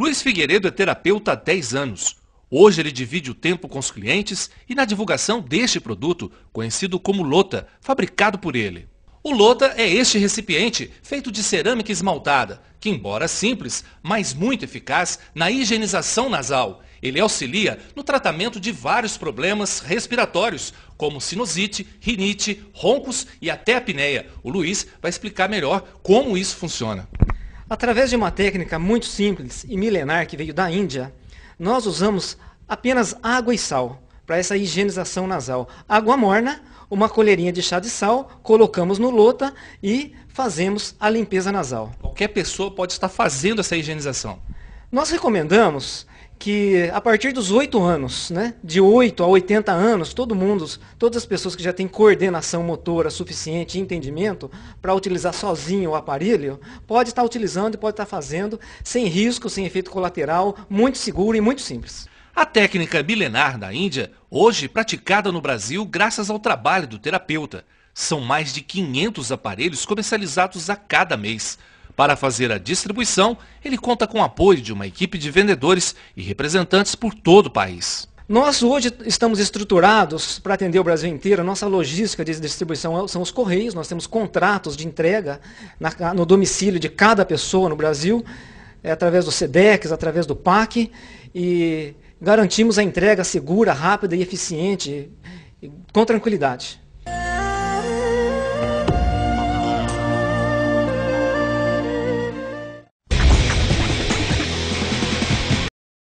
Luiz Figueiredo é terapeuta há 10 anos. Hoje ele divide o tempo com os clientes e na divulgação deste produto, conhecido como Lota, fabricado por ele. O Lota é este recipiente feito de cerâmica esmaltada, que embora simples, mas muito eficaz na higienização nasal. Ele auxilia no tratamento de vários problemas respiratórios, como sinusite, rinite, roncos e até apneia. O Luiz vai explicar melhor como isso funciona. Através de uma técnica muito simples e milenar que veio da Índia, nós usamos apenas água e sal para essa higienização nasal. Água morna, uma colherinha de chá de sal, colocamos no lota e fazemos a limpeza nasal. Qualquer pessoa pode estar fazendo essa higienização. Nós recomendamos que a partir dos 8 anos, né, de 8 a 80 anos, todo mundo, todas as pessoas que já têm coordenação motora suficiente e entendimento para utilizar sozinho o aparelho, pode estar utilizando e pode estar fazendo sem risco, sem efeito colateral, muito seguro e muito simples. A técnica milenar da Índia, hoje praticada no Brasil graças ao trabalho do terapeuta. São mais de 500 aparelhos comercializados a cada mês. Para fazer a distribuição, ele conta com o apoio de uma equipe de vendedores e representantes por todo o país. Nós hoje estamos estruturados para atender o Brasil inteiro. Nossa logística de distribuição é são os correios. Nós temos contratos de entrega no domicílio de cada pessoa no Brasil, é, através do SEDEX, através do PAC, e garantimos a entrega segura, rápida e eficiente, com tranquilidade.